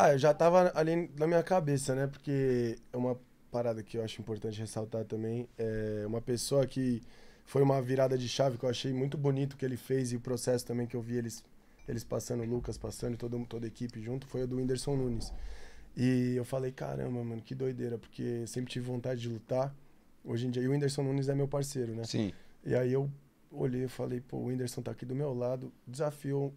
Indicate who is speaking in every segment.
Speaker 1: Ah, eu já tava ali na minha cabeça, né? Porque é uma parada que eu acho importante ressaltar também. É uma pessoa que foi uma virada de chave que eu achei muito bonito que ele fez e o processo também que eu vi eles, eles passando, o Lucas passando, todo, toda a equipe junto, foi o do Whindersson Nunes. E eu falei, caramba, mano, que doideira, porque sempre tive vontade de lutar. Hoje em dia, e o Whindersson Nunes é meu parceiro, né? Sim. E aí eu olhei e falei, pô, o Whindersson tá aqui do meu lado, desafiou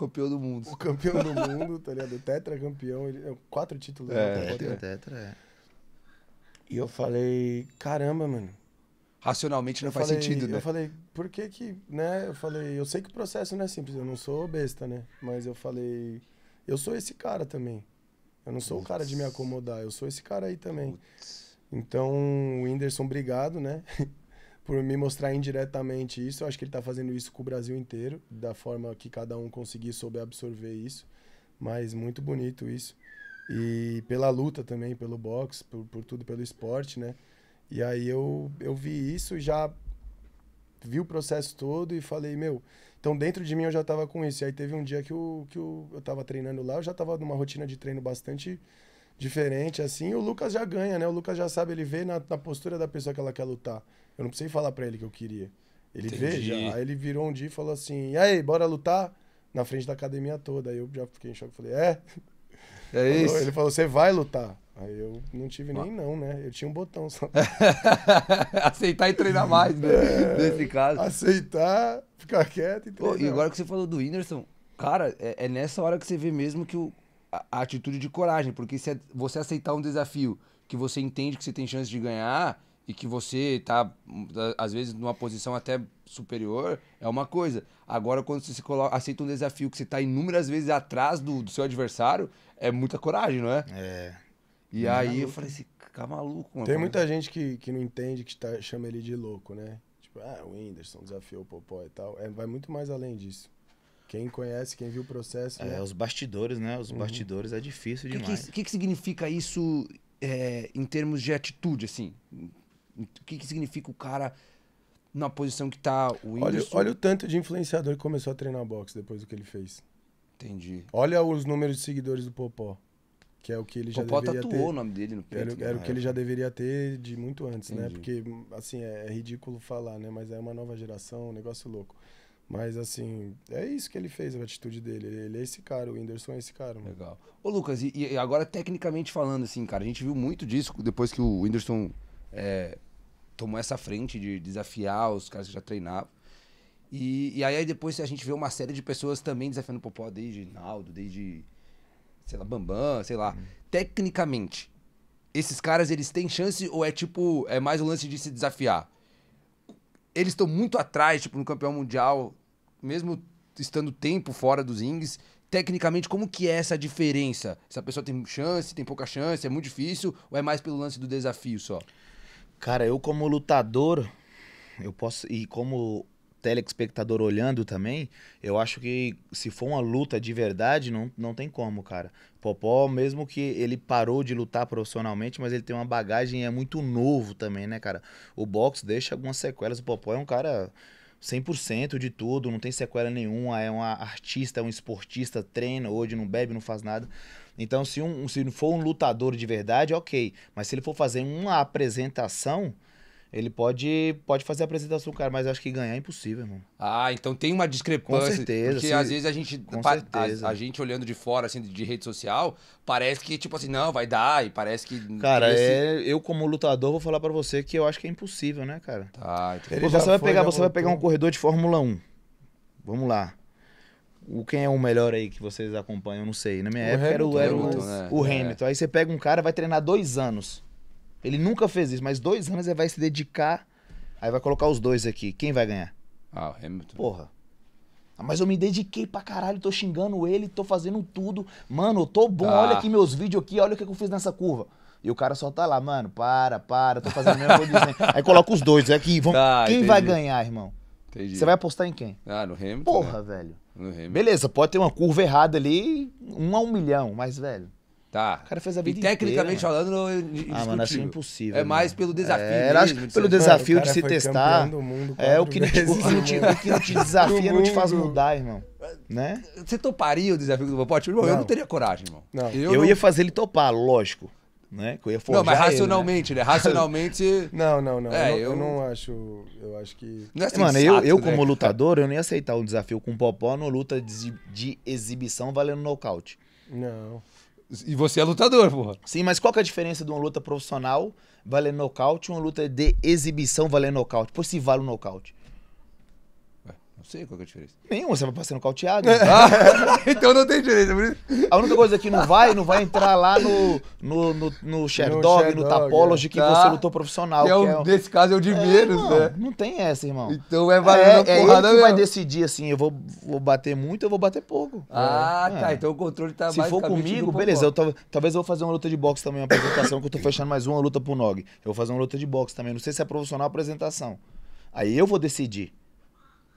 Speaker 1: campeão do mundo. O campeão do mundo, tá ligado? Tetra campeão, ele, é quatro títulos. Né? É, tetra,
Speaker 2: tetra, é.
Speaker 3: E eu falei, caramba, mano. Racionalmente eu não faz falei, sentido, né? Eu
Speaker 1: falei, por que que, né? Eu falei, eu sei que o processo não é simples, eu não sou besta, né? Mas eu falei, eu sou esse cara também. Eu não sou Putz. o cara de me acomodar, eu sou esse cara aí também. Putz. Então, o Whindersson, obrigado, né? por me mostrar indiretamente isso. Eu acho que ele está fazendo isso com o Brasil inteiro, da forma que cada um conseguir souber absorver isso. Mas muito bonito isso. E pela luta também, pelo boxe, por, por tudo, pelo esporte, né? E aí eu, eu vi isso e já vi o processo todo e falei, meu. Então dentro de mim eu já estava com isso. E aí teve um dia que, eu, que eu, eu tava treinando lá, eu já estava numa rotina de treino bastante diferente assim, o Lucas já ganha, né? O Lucas já sabe, ele vê na, na postura da pessoa que ela quer lutar. Eu não precisei falar para ele que eu queria. Ele Entendi. vê já. Aí ele virou um dia e falou assim: e aí, bora lutar? Na frente da academia toda. Aí eu já fiquei em choque falei: é? É isso? ele falou: você vai lutar. Aí eu não tive nem não, né? Eu tinha um botão só. aceitar e treinar mais, né? É, Nesse caso. Aceitar, ficar quieto e treinar. Pô, e agora
Speaker 3: que você falou do Whindersson, cara, é, é, nessa hora que você vê mesmo que o, a, atitude de coragem, porque se é, você aceitar um desafio que você entende que você tem chance de ganhar e que você está às vezes, numa posição até superior, é uma coisa. Agora, quando você coloca, aceita um desafio que você está inúmeras vezes atrás do, do, seu adversário,
Speaker 1: é muita coragem, não é? É. E é aí maluco. eu falei assim, ficar tá maluco. Mano. Tem muita é? gente que, que não entende, que tá, chama ele de louco, né? Tipo, ah, o Whindersson desafiou o Popó e tal. É, vai muito mais além disso. Quem conhece, quem viu o processo. É, né? os
Speaker 2: bastidores, né? Os uhum. bastidores é difícil
Speaker 3: que demais. O que, que, significa isso é, em termos de atitude, assim?
Speaker 1: O que, que significa o cara na posição que tá o olha, olha o tanto de influenciador que começou a treinar boxe depois do que ele fez. Entendi. Olha os números de seguidores do Popó. Que é o que ele já Popó deveria tatuou ter. o nome dele no peito. Era, era né? o que ele já deveria ter de muito antes, né? Entendi. né? Porque, assim, é, é ridículo falar, né? Mas é uma nova geração, um negócio louco. Mas, assim, é isso que ele fez, a atitude dele. Ele é esse cara, o Whindersson é esse cara. Mano. Legal.
Speaker 3: Ô, Lucas, e, e, agora tecnicamente falando, assim, cara, a gente viu muito disso depois que o Whindersson é, tomou essa frente de desafiar os caras que já treinavam. E, e aí depois a gente vê uma série de pessoas também desafiando o Popó, desde Naldo, desde, sei lá, Bambam, sei lá. Hum. Tecnicamente, esses caras, eles têm chance ou é tipo, é mais o lance de se desafiar? Eles estão muito atrás, tipo, no campeão mundial, mesmo estando tempo fora dos rings, tecnicamente, como que é essa diferença? Se a pessoa tem chance, tem pouca chance, é muito difícil, ou é mais pelo lance do desafio só? Cara, eu como lutador, eu posso. E como telespectador
Speaker 2: olhando também, eu acho que se for uma luta de verdade, não, não tem como, cara. Popó, mesmo que ele parou de lutar profissionalmente, mas ele tem uma bagagem e é muito novo também, né, cara? O boxe deixa algumas sequelas. O Popó é um cara 100% de tudo, não tem sequela nenhuma, é uma artista, é um esportista, treina hoje, não bebe, não faz nada. Então, se, um, se for um lutador de verdade, ok. Mas se ele for fazer uma apresentação, ele pode, pode fazer a apresentação do cara, mas eu acho que ganhar é impossível, irmão.
Speaker 3: Ah, então tem uma discrepância. Com certeza. Porque às vezes a gente, a, a, gente olhando de fora, assim, de rede social, parece que, tipo assim, não, vai dar, e parece que. Cara, esse... é,
Speaker 2: eu como lutador vou falar para você que eu acho que é impossível, né, cara? Tá, Você, vai, foi, pegar, você vai pegar um corredor de Fórmula 1. Vamos lá. O, quem é o melhor aí que vocês acompanham, eu não sei. Na minha o época Hamilton, era o, era o, Hamilton, né? o Hamilton. É. Aí você pega um cara, vai treinar dois anos. Ele nunca fez isso, mas dois anos ele vai se dedicar. Aí vai colocar os dois aqui. Quem vai ganhar?
Speaker 3: Ah, o Hamilton.
Speaker 2: Porra. Ah, mas eu me dediquei pra caralho, tô xingando ele, tô fazendo tudo. Mano, eu tô bom, ah. olha aqui meus vídeos aqui, olha o que eu fiz nessa curva. E o cara só tá lá, mano, para, para, tô fazendo a mesma coisa. Aí coloca os dois aqui, é vão... Tá, quem entendi. vai ganhar, irmão? Entendi. Você vai apostar em quem? Ah, no Hamilton. Porra, né? velho. No Hamilton. Beleza, pode ter uma curva errada ali, um a um milhão, mas, velho. Tá. O cara fez a vida E tecnicamente falando, eu né? Ah, mano, acho impossível. É mano. mais pelo desafio é, mesmo, de pelo desafio de se testar. é, o que, o, que, o que não né? te desafia não te faz
Speaker 3: mudar, irmão. Né? Você toparia o desafio do popote Irmão, não. eu não teria coragem, irmão.
Speaker 2: Não. Eu, eu não... ia
Speaker 3: fazer ele topar, lógico. Né? Que eu ia
Speaker 2: não, mas racionalmente,
Speaker 1: ele, né? né? Racionalmente. não, não, não. É, eu, eu, não, eu, não acho. Eu acho que. É assim, mano, eu, eu né, como
Speaker 2: lutador, eu não ia aceitar um desafio com o Popó numa luta de, de exibição valendo nocaute. Não. E você é lutador, porra. Sim, mas qual que é a diferença de uma luta profissional valendo nocaute e uma luta de exibição valendo nocaute? Por se vale o nocaute
Speaker 3: sei qual é a diferença.
Speaker 2: Nenhuma, você vai passar nocauteado. É. Ah, então não tem diferença. Por isso. A única coisa é que não vai, não vai entrar lá no, no, no, no Sherdog, no, no Tapology, é. que você tá. lutou profissional. Que é, que é, Nesse caso é o de é, menos, não, né? Não tem essa, irmão. Então é valendo é, a porrada é ele que mesmo. vai decidir, assim, eu vou, vou bater muito, eu vou bater pouco. Ah, tá. Então o controle tá Se for comigo, beleza. Eu, talvez eu vou fazer uma luta de boxe também, uma apresentação, que eu tô fechando mais uma luta pro Nog. Eu vou fazer uma luta de boxe também. Não sei se é profissional ou apresentação. Aí eu vou decidir.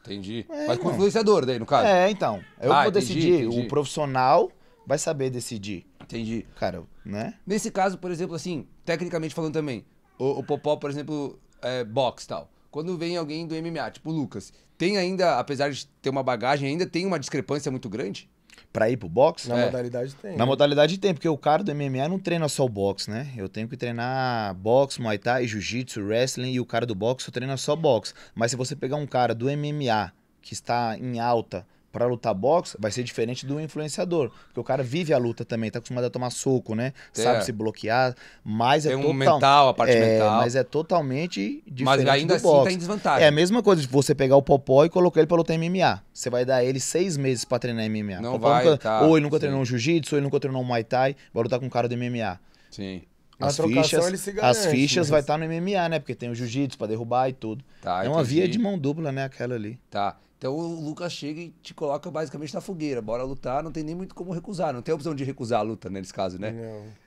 Speaker 3: Entendi. É, Mas com o influenciador daí, no caso? É, então. Eu ah, vou entendi, decidir. Entendi. O
Speaker 2: profissional vai saber
Speaker 3: decidir. Entendi. Cara, né? Nesse caso, por exemplo, assim, tecnicamente falando também, o, o Popó, por exemplo, é, box tal. Quando vem alguém do MMA, tipo o Lucas, tem ainda, apesar de ter uma bagagem, ainda tem uma discrepância muito grande? Pra ir pro boxe? Na é.
Speaker 1: modalidade tem. Na né?
Speaker 2: modalidade tem, porque o cara do MMA não treina só o boxe, né? Eu tenho que treinar boxe, muay thai, jiu-jitsu, wrestling, e o cara do boxe treina só boxe. Mas se você pegar um cara do MMA que está em alta para lutar boxe vai ser diferente do influenciador. Porque o cara vive a luta também, tá acostumado a tomar soco, né? É. Sabe se bloquear, mas é Tem é um mental, a parte é, mental. Mas é totalmente diferente Mas ainda assim boxe. tá em desvantagem. É a mesma coisa de você pegar o Popó e colocar ele para lutar MMA. Você vai dar ele seis meses para treinar MMA. Não vai, nunca... tá, Ou ele nunca sim. treinou um jiu-jitsu, ou ele nunca treinou um Muay Thai, vai lutar com um cara do MMA. Sim as fichas, ele se garante, as fichas mas... vai estar tá no
Speaker 3: MMA, né? Porque tem o jiu-jitsu para derrubar e tudo. Tá, é uma entendi. via de mão
Speaker 2: dupla, né? Aquela ali.
Speaker 3: Tá. Então o Lucas chega e te coloca basicamente na fogueira. Bora lutar, não tem nem muito como recusar. Não tem opção de recusar a luta né, nesse caso, né?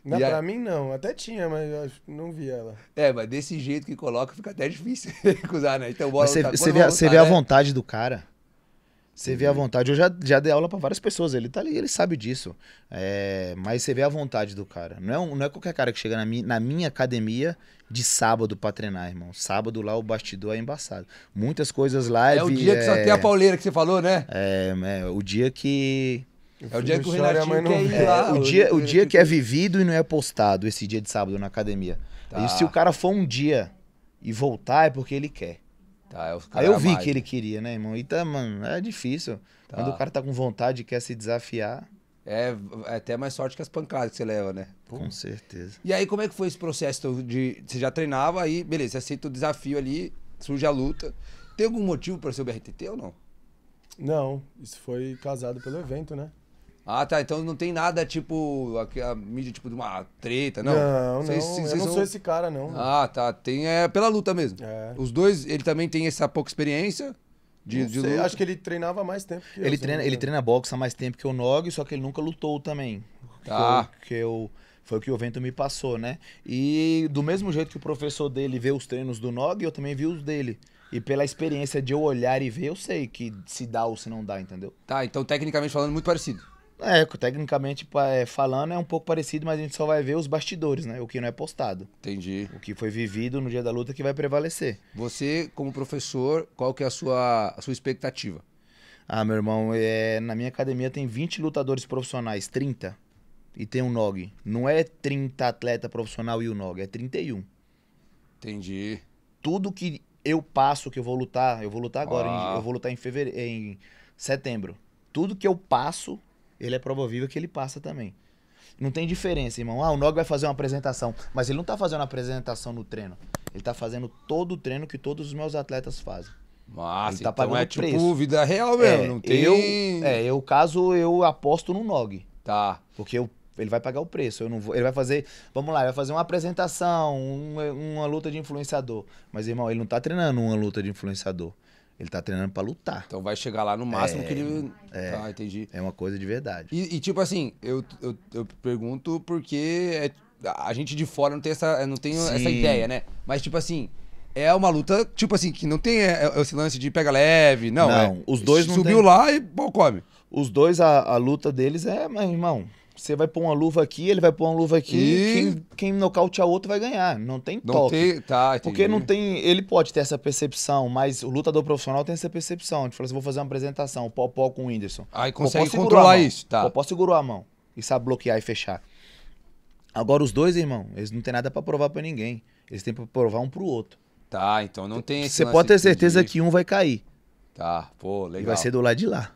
Speaker 3: Não. não pra
Speaker 1: mim não. Até tinha, mas eu não vi ela.
Speaker 3: É, mas desse jeito que coloca fica até difícil recusar, né? Então bora mas lutar. Você vê, lutar, vê né? a
Speaker 2: vontade do cara. Você vê a uhum. vontade. Eu já, já dei aula para várias pessoas. Ele tá ali, ele sabe disso. É, mas você vê a vontade do cara. Não é, um, não é qualquer cara que chega na, mi, na minha academia de sábado pra treinar, irmão. Sábado lá o bastidor é embaçado. Muitas coisas lá. É, o dia é, que só é tem a pauleira que você falou, né? É, é o dia que. É o dia que o Renatinho não... quer ir lá. É, o, dia, o dia que é vivido e não é postado, esse dia de sábado na academia. Tá. E se o cara for um dia e voltar, é porque ele quer. Tá, é Aí eu vi mais, que ele queria, né, irmão? E tá, mano, é difícil. Tá. Quando o cara tá com vontade e quer se desafiar. É, é, até mais sorte
Speaker 3: que as pancadas que você leva, né?
Speaker 2: Pô. Com certeza.
Speaker 3: E aí, como é que foi esse processo de. Você já treinava, aí, beleza, você aceita o desafio ali, surge a luta. Tem algum motivo para ser o BRTT ou não?
Speaker 1: Não, isso foi casado pelo evento, né?
Speaker 3: Ah, tá. Então não tem nada tipo. A, a mídia tipo de uma treta, não? Não, não. eu não sou esse cara,
Speaker 1: não. Ah,
Speaker 3: tá. Tem, é pela luta mesmo. É. Os dois, ele também tem essa pouca experiência. De, de sei, acho que
Speaker 1: ele treinava mais tempo que ele eu, Treina, ele treina
Speaker 2: boxe há mais tempo que o Nog, só que ele nunca lutou também. Tá. Que eu, foi o que o vento me passou, né? E do mesmo jeito que o professor dele vê os treinos do Nog, eu também vi os dele. E pela experiência de eu olhar e ver, eu sei que se dá ou se não dá, entendeu?
Speaker 3: Tá, então tecnicamente falando, é muito parecido.
Speaker 2: É, tecnicamente é, falando é um pouco parecido, mas a gente só vai ver os bastidores, né? O que não é postado. Entendi. O que foi vivido no dia da luta que vai prevalecer. Você, como professor, qual que é a sua, a sua expectativa? Ah, meu irmão, é, na minha academia tem 20 lutadores profissionais, 30. E tem um NOG. Não é 30 atleta profissional e o um NOG, é 31. Entendi. Tudo que eu passo, que eu vou lutar, eu vou lutar agora, ah. em, eu vou lutar em fevereiro, em setembro. Tudo que eu passo ele é promovível que ele passa também. Não tem diferença, irmão. Ah, o Nog vai fazer uma apresentação, mas ele não tá fazendo apresentação no treino. Ele tá fazendo todo o treino que todos os meus atletas fazem.
Speaker 3: Mas tá então é tipo preço. vida real mesmo, é, não tem... Eu, é,
Speaker 2: eu, caso, eu aposto no Nog. Tá. Porque eu, ele vai pagar o preço, eu não vou... Ele vai fazer, vamos lá, ele vai fazer uma apresentação, um, uma luta de influenciador. Mas, irmão, ele não tá treinando uma luta de influenciador. Ele tá treinando para lutar. Então vai
Speaker 3: chegar lá no máximo é, que ele. É, ah, entendi. É uma coisa de verdade. E, e tipo assim, eu, eu, eu pergunto porque é, a gente de fora não tem essa, não tem essa ideia, né? Mas, tipo assim, é uma luta, tipo assim, que não tem é, é, é esse lance de pega leve, não. Não, os dois não. Subiu tem... lá e bom, come. Os dois, a, a luta deles é, meu irmão, você vai pôr
Speaker 2: uma luva aqui, ele vai pôr uma luva aqui. E... Quem, quem nocautear o outro vai ganhar. Não tem não toque. Tem... Tá, Porque não tem. Ele pode ter essa percepção, mas o lutador profissional tem essa percepção. De tipo, falar assim, vou fazer uma apresentação, pó com o Whindersson. Aí consegue popó controlar isso, tá? Pó segurou a mão e sabe bloquear e fechar. Agora os dois, irmão, eles não têm nada para provar para ninguém. Eles têm para provar um pro outro.
Speaker 3: Tá, então não tem Você pode ter
Speaker 2: certeza que um vai cair.
Speaker 3: Tá, pô, legal. E vai ser do lado
Speaker 2: de lá.